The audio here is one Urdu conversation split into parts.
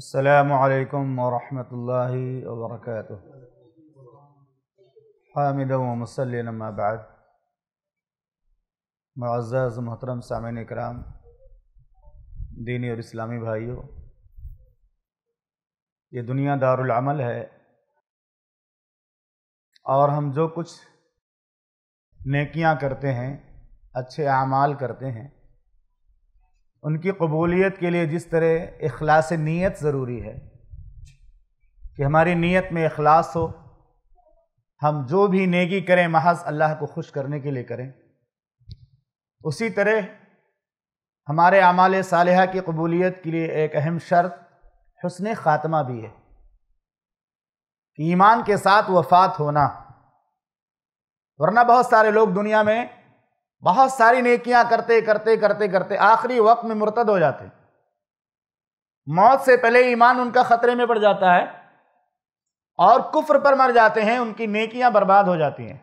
السلام علیکم ورحمۃ اللہ وبرکاتہ حامد و مسلم بعد معزز محترم سامعین اکرام دینی اور اسلامی بھائیوں یہ دنیا دار العمل ہے اور ہم جو کچھ نیکیاں کرتے ہیں اچھے اعمال کرتے ہیں ان کی قبولیت کے لیے جس طرح اخلاص نیت ضروری ہے کہ ہماری نیت میں اخلاص ہو ہم جو بھی نیکی کریں محض اللہ کو خوش کرنے کے لیے کریں اسی طرح ہمارے اعمال صالحہ کی قبولیت کے لیے ایک اہم شرط حسن خاتمہ بھی ہے کہ ایمان کے ساتھ وفات ہونا ورنہ بہت سارے لوگ دنیا میں بہت ساری نیکیاں کرتے کرتے کرتے کرتے آخری وقت میں مرتد ہو جاتے موت سے پہلے ایمان ان کا خطرے میں پڑ جاتا ہے اور کفر پر مر جاتے ہیں ان کی نیکیاں برباد ہو جاتی ہیں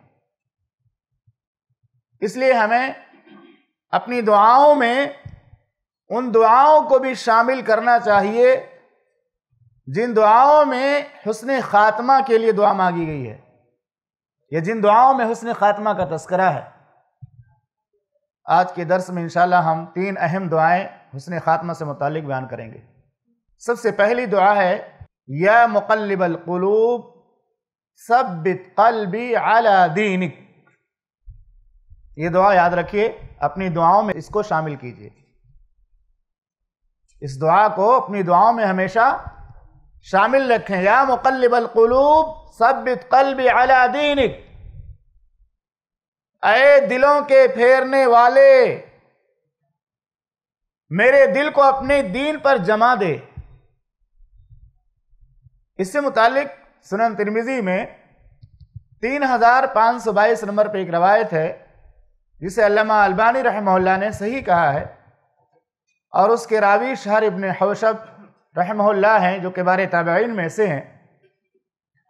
اس لیے ہمیں اپنی دعاؤں میں ان دعاؤں کو بھی شامل کرنا چاہیے جن دعاؤں میں حسن خاتمہ کے لیے دعا مانگی گئی ہے یا جن دعاؤں میں حسن خاتمہ کا تذکرہ ہے آج کے درس میں انشاءاللہ ہم تین اہم دعائیں حسن خاتمہ سے متعلق بیان کریں گے سب سے پہلی دعا ہے یا مقلب القلوب ثبت قلبی علی دینک یہ دعا یاد رکھیے اپنی دعاؤں میں اس کو شامل کیجیے اس دعا کو اپنی دعاؤں میں ہمیشہ شامل رکھیں یا مقلب القلوب ثبت قلبی علی دینک اے دلوں کے پھیرنے والے میرے دل کو اپنے دین پر جما دے اس سے متعلق سنن ترمیزی میں تین ہزار پانچ سو بائیس نمبر پہ ایک روایت ہے جسے علامہ البانی رحمہ اللہ نے صحیح کہا ہے اور اس کے راوی شہر ابن حوشب رحمہ اللہ ہیں جو کہ بارے تابعین میں سے ہیں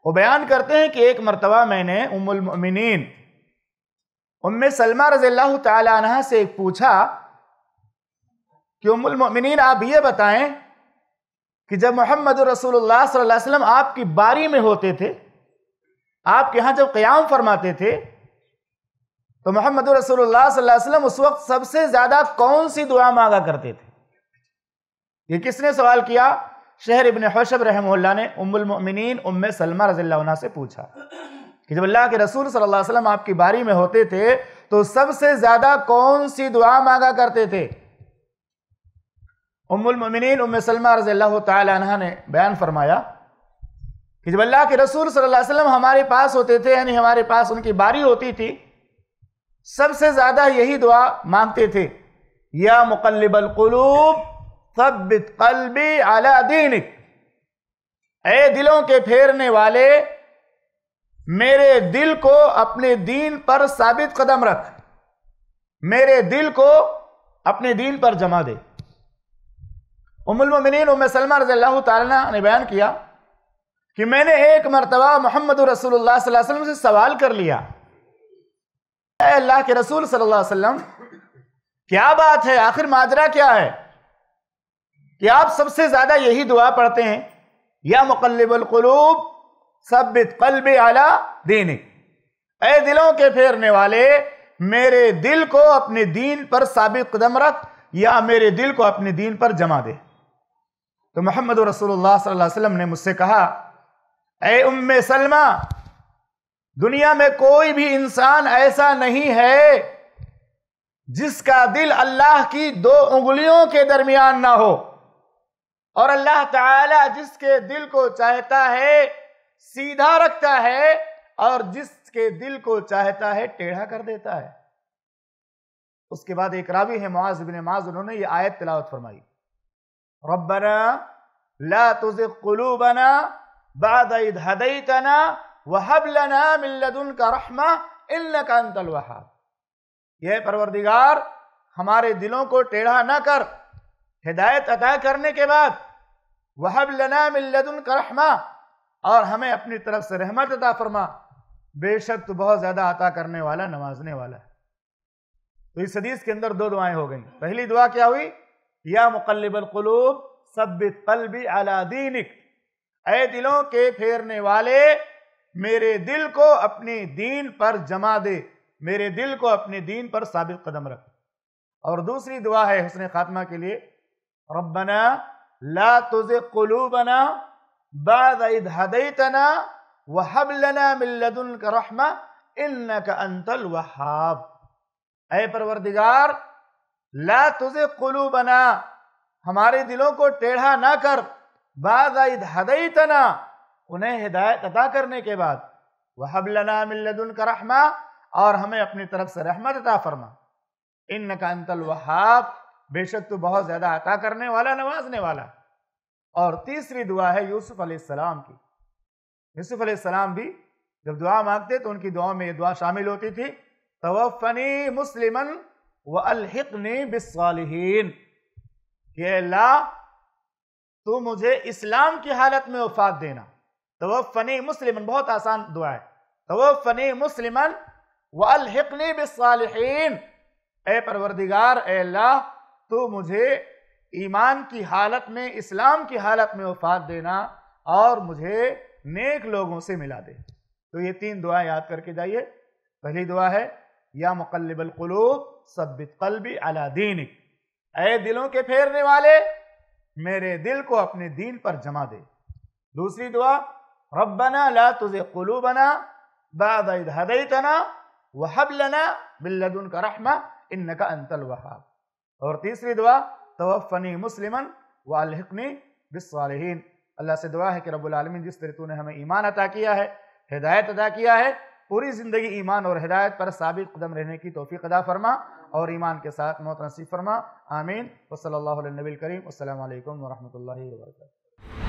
وہ بیان کرتے ہیں کہ ایک مرتبہ میں نے ام المؤمنین ام سلمہ رضی اللہ تعالی عنہ سے ایک پوچھا کہ ام المؤمنین آپ یہ بتائیں کہ جب محمد رسول اللہ صلی اللہ علیہ وسلم آپ کی باری میں ہوتے تھے آپ کے ہاں جب قیام فرماتے تھے تو محمد رسول اللہ صلی اللہ علیہ وسلم اس وقت سب سے زیادہ کون سی دعا مانگا کرتے تھے یہ کس نے سوال کیا شہر ابن حوشب رحمہ اللہ نے ام المؤمنین ام سلمہ رضی اللہ عنہ سے پوچھا کہ جب اللہ کے رسول صلی اللہ علیہ وسلم آپ کی باری میں ہوتے تھے تو سب سے زیادہ کون سی دعا مانگا کرتے تھے ام المؤمنین ام سلمہ رضی اللہ تعالی عنہ نے بیان فرمایا کہ جب اللہ کے رسول صلی اللہ علیہ وسلم ہمارے پاس ہوتے تھے یعنی ہمارے پاس ان کی باری ہوتی تھی سب سے زیادہ یہی دعا مانگتے تھے یا مقلب القلوب ثبت قلبی علی دینک اے دلوں کے پھیرنے والے میرے دل کو اپنے دین پر ثابت قدم رکھ میرے دل کو اپنے دین پر جمع دے ام ام سلمہ رضی اللہ تعالیٰ نے بیان کیا کہ میں نے ایک مرتبہ محمد رسول اللہ صلی اللہ علیہ وسلم سے سوال کر لیا اے اللہ کے رسول صلی اللہ علیہ وسلم کیا بات ہے آخر ماجرہ کیا ہے کہ آپ سب سے زیادہ یہی دعا پڑھتے ہیں یا مقلب القلوب سبت قلب اعلیٰ دینک اے دلوں کے پھیرنے والے میرے دل کو اپنے دین پر ثابت قدم رکھ یا میرے دل کو اپنے دین پر جمع دے تو محمد رسول اللہ صلی اللہ علیہ وسلم نے مجھ سے کہا اے ام سلمہ دنیا میں کوئی بھی انسان ایسا نہیں ہے جس کا دل اللہ کی دو انگلیوں کے درمیان نہ ہو اور اللہ تعالی جس کے دل کو چاہتا ہے سیدھا رکھتا ہے اور جس کے دل کو چاہتا ہے ٹیڑھا کر دیتا ہے اس کے بعد ایک راوی ہے معاذ بن معاذ انہوں نے یہ آیت تلاوت فرمائی ربنا لا تزغ قلوبنا بعد اذ هديتنا وهب لنا من لدنك رحمه انك انت الوهاب یہ پروردگار ہمارے دلوں کو ٹیڑھا نہ کر ہدایت عطا کرنے کے بعد وہب لنا من لدنک رحمه اور ہمیں اپنی طرف سے رحمت عطا فرما بے شک تو بہت زیادہ عطا کرنے والا نوازنے والا ہے تو اس حدیث کے اندر دو دعائیں ہو گئیں پہلی دعا کیا ہوئی یا مقلب القلوب قلبی علی دینک اے دلوں کے پھیرنے والے میرے دل کو اپنے دین پر جمع دے میرے دل کو اپنے دین پر ثابت قدم رکھ اور دوسری دعا ہے حسن خاتمہ کے لیے ربنا لا تزق قلوبنا بعد اذ هديتنا وهب لنا من لدنك کا انك انت الوهاب اے پروردگار لا تزغ قلوبنا ہمارے دلوں کو ٹیڑھا نہ کر بعد اذ هدیتنا انہیں ہدایت عطا کرنے کے بعد وهب لنا من لدنک کا اور ہمیں اپنی طرف سے رحمت عطا فرما انک انت الوهاب بے شک تو بہت زیادہ عطا کرنے والا نوازنے والا اور تیسری دعا ہے یوسف علیہ السلام کی یوسف علیہ السلام بھی جب دعا مانگتے تو ان کی دعا میں یہ دعا شامل ہوتی تھی توفنی مسلمن تو کہ اللہ تو مجھے اسلام کی حالت میں وفات دینا توفنی مسلمن بہت آسان دعا ہے توفنی مسلمن و الحقنی والین اے پروردگار اے اللہ تو مجھے ایمان کی حالت میں اسلام کی حالت میں وفات دینا اور مجھے نیک لوگوں سے ملا دے تو یہ تین دعا یاد کر کے جائیے پہلی دعا ہے یا مقلب القلوب قلبی سب دینک اے دلوں کے پھیرنے والے میرے دل کو اپنے دین پر جمع دے دوسری دعا ربنا قلوبنا بعد اذ هديتنا وهب لنا من لدنك رحمه کا انت الوهاب اور تیسری دعا توفنی مسلمن والحقنی بالصالحین اللہ سے دعا ہے کہ رب العالمین جس تو نے ہمیں ایمان عطا کیا ہے ہدایت ادا کیا ہے پوری زندگی ایمان اور ہدایت پر ثابت قدم رہنے کی توفیق ادا فرما اور ایمان کے ساتھ موت نصیب فرما آمین وصلی اللہ علیہ نبی الکریم السلام علیکم ورحمۃ اللہ وبرکاتہ